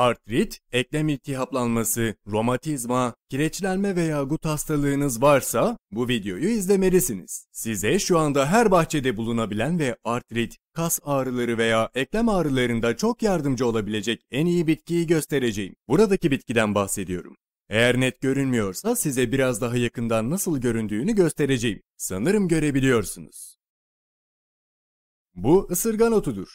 artrit, eklem iltihaplanması, romatizma, kireçlenme veya gut hastalığınız varsa bu videoyu izlemelisiniz. Size şu anda her bahçede bulunabilen ve artrit, kas ağrıları veya eklem ağrılarında çok yardımcı olabilecek en iyi bitkiyi göstereceğim. Buradaki bitkiden bahsediyorum. Eğer net görünmüyorsa size biraz daha yakından nasıl göründüğünü göstereceğim. Sanırım görebiliyorsunuz. Bu ısırgan otudur.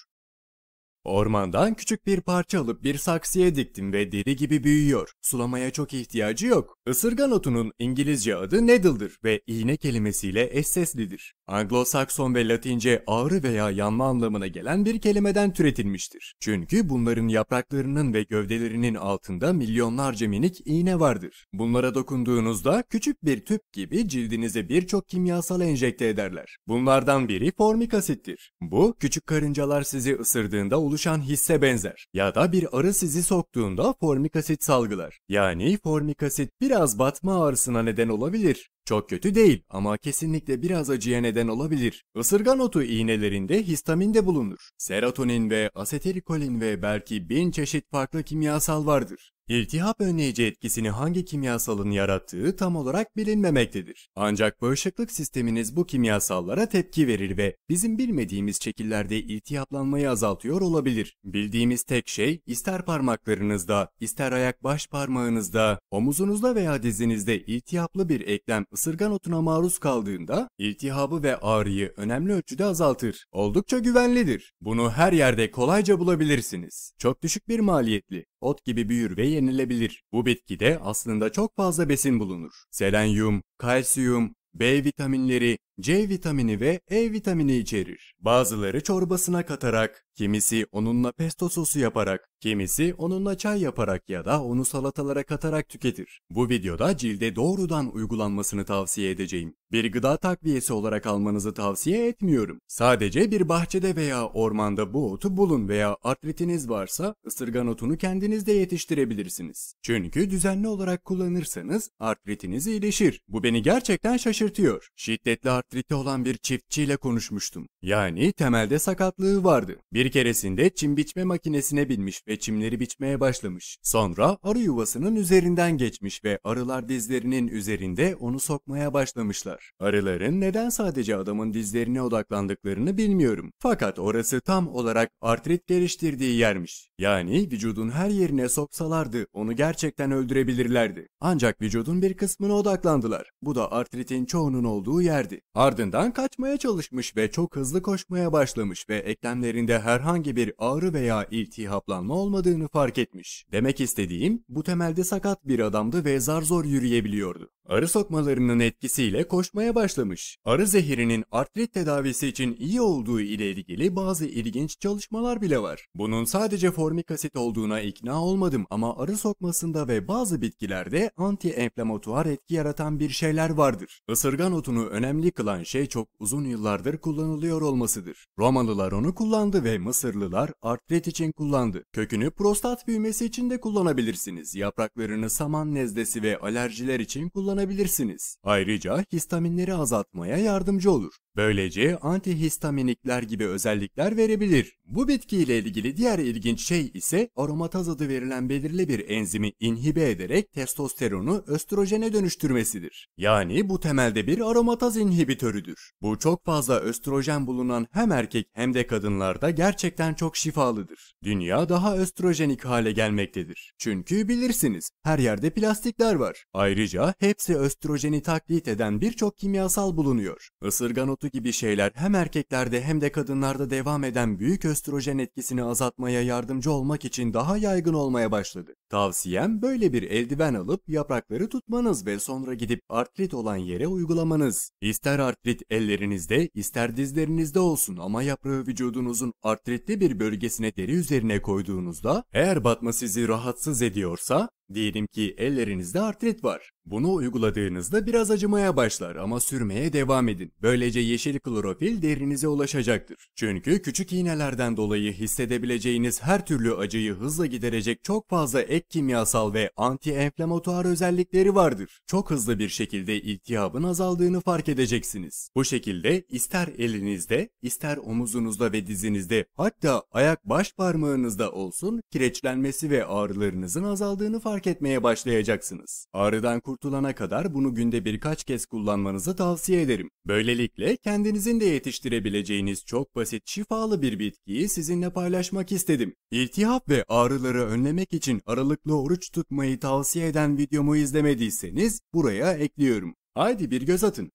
Ormandan küçük bir parça alıp bir saksıya diktim ve deli gibi büyüyor. Sulamaya çok ihtiyacı yok. Isırgan otunun İngilizce adı needle'dır ve iğne kelimesiyle eş seslidir. Anglo-Sakson ve Latince ağrı veya yanma anlamına gelen bir kelimeden türetilmiştir. Çünkü bunların yapraklarının ve gövdelerinin altında milyonlarca minik iğne vardır. Bunlara dokunduğunuzda küçük bir tüp gibi cildinize birçok kimyasal enjekte ederler. Bunlardan biri formik asittir. Bu küçük karıncalar sizi ısırdığında oluşturur oluşan hisse benzer. Ya da bir arı sizi soktuğunda formik asit salgılar. Yani formik asit biraz batma ağrısına neden olabilir. Çok kötü değil ama kesinlikle biraz acıya neden olabilir. Isırgan otu iğnelerinde histamin de bulunur. Serotonin ve asetilkolin ve belki bin çeşit farklı kimyasal vardır. İltihap önleyici etkisini hangi kimyasalın yarattığı tam olarak bilinmemektedir. Ancak bağışıklık sisteminiz bu kimyasallara tepki verir ve bizim bilmediğimiz şekillerde iltihaplanmayı azaltıyor olabilir. Bildiğimiz tek şey ister parmaklarınızda, ister ayak baş parmağınızda, omuzunuzda veya dizinizde iltihaplı bir eklem ısırgan otuna maruz kaldığında iltihabı ve ağrıyı önemli ölçüde azaltır. Oldukça güvenlidir. Bunu her yerde kolayca bulabilirsiniz. Çok düşük bir maliyetli ot gibi büyür ve yenilebilir. Bu bitkide aslında çok fazla besin bulunur. Selenyum, kalsiyum, B vitaminleri, C vitamini ve E vitamini içerir. Bazıları çorbasına katarak, kimisi onunla pesto sosu yaparak, kimisi onunla çay yaparak ya da onu salatalara katarak tüketir. Bu videoda cilde doğrudan uygulanmasını tavsiye edeceğim. Bir gıda takviyesi olarak almanızı tavsiye etmiyorum. Sadece bir bahçede veya ormanda bu otu bulun veya artritiniz varsa ısırgan otunu kendiniz de yetiştirebilirsiniz. Çünkü düzenli olarak kullanırsanız artritiniz iyileşir. Bu beni gerçekten şaşırtıyor. Şiddetli artriti olan bir çiftçiyle konuşmuştum. Yani temelde sakatlığı vardı. Bir keresinde çim biçme makinesine binmiş ve çimleri biçmeye başlamış. Sonra arı yuvasının üzerinden geçmiş ve arılar dizlerinin üzerinde onu sokmaya başlamışlar. Arıların neden sadece adamın dizlerine odaklandıklarını bilmiyorum. Fakat orası tam olarak artrit geliştirdiği yermiş. Yani vücudun her yerine soksalardı onu gerçekten öldürebilirlerdi. Ancak vücudun bir kısmına odaklandılar. Bu da artritin çoğunun olduğu yerdi. Ardından kaçmaya çalışmış ve çok hızlı koşmaya başlamış ve eklemlerinde herhangi bir ağrı veya iltihaplanma olmadığını fark etmiş. Demek istediğim bu temelde sakat bir adamdı ve zar zor yürüyebiliyordu. Arı sokmalarının etkisiyle koşmaya başlamış. Arı zehirinin artrit tedavisi için iyi olduğu ile ilgili bazı ilginç çalışmalar bile var. Bunun sadece formik asit olduğuna ikna olmadım ama arı sokmasında ve bazı bitkilerde anti-enflamatuar etki yaratan bir şeyler vardır. Isırgan otunu önemli kılan şey çok uzun yıllardır kullanılıyor olmasıdır. Romalılar onu kullandı ve Mısırlılar artrit için kullandı. Kökünü prostat büyümesi için de kullanabilirsiniz. Yapraklarını saman nezlesi ve alerjiler için kullanabilirsiniz kullanabilirsiniz. Ayrıca histaminleri azaltmaya yardımcı olur. Böylece antihistaminikler gibi özellikler verebilir. Bu bitkiyle ilgili diğer ilginç şey ise aromataz adı verilen belirli bir enzimi inhibe ederek testosteronu östrojene dönüştürmesidir. Yani bu temelde bir aromataz inhibitörüdür. Bu çok fazla östrojen bulunan hem erkek hem de kadınlarda gerçekten çok şifalıdır. Dünya daha östrojenik hale gelmektedir. Çünkü bilirsiniz her yerde plastikler var. Ayrıca hepsi hepsi östrojeni taklit eden birçok kimyasal bulunuyor. Isırgan otu gibi şeyler hem erkeklerde hem de kadınlarda devam eden büyük östrojen etkisini azaltmaya yardımcı olmak için daha yaygın olmaya başladı. Tavsiyem böyle bir eldiven alıp yaprakları tutmanız ve sonra gidip artrit olan yere uygulamanız. İster artrit ellerinizde ister dizlerinizde olsun ama yaprağı vücudunuzun artritli bir bölgesine deri üzerine koyduğunuzda eğer batma sizi rahatsız ediyorsa Diyelim ki ellerinizde artrit var. Bunu uyguladığınızda biraz acımaya başlar ama sürmeye devam edin. Böylece yeşil klorofil derinize ulaşacaktır. Çünkü küçük iğnelerden dolayı hissedebileceğiniz her türlü acıyı hızla giderecek çok fazla ek yüksek kimyasal ve anti-enflamatuar özellikleri vardır. Çok hızlı bir şekilde iltihabın azaldığını fark edeceksiniz. Bu şekilde ister elinizde, ister omuzunuzda ve dizinizde hatta ayak baş parmağınızda olsun kireçlenmesi ve ağrılarınızın azaldığını fark etmeye başlayacaksınız. Ağrıdan kurtulana kadar bunu günde birkaç kez kullanmanızı tavsiye ederim. Böylelikle kendinizin de yetiştirebileceğiniz çok basit şifalı bir bitkiyi sizinle paylaşmak istedim. İltihap ve ağrıları önlemek için aralıklı aralıklı oruç tutmayı tavsiye eden videomu izlemediyseniz buraya ekliyorum. Haydi bir göz atın.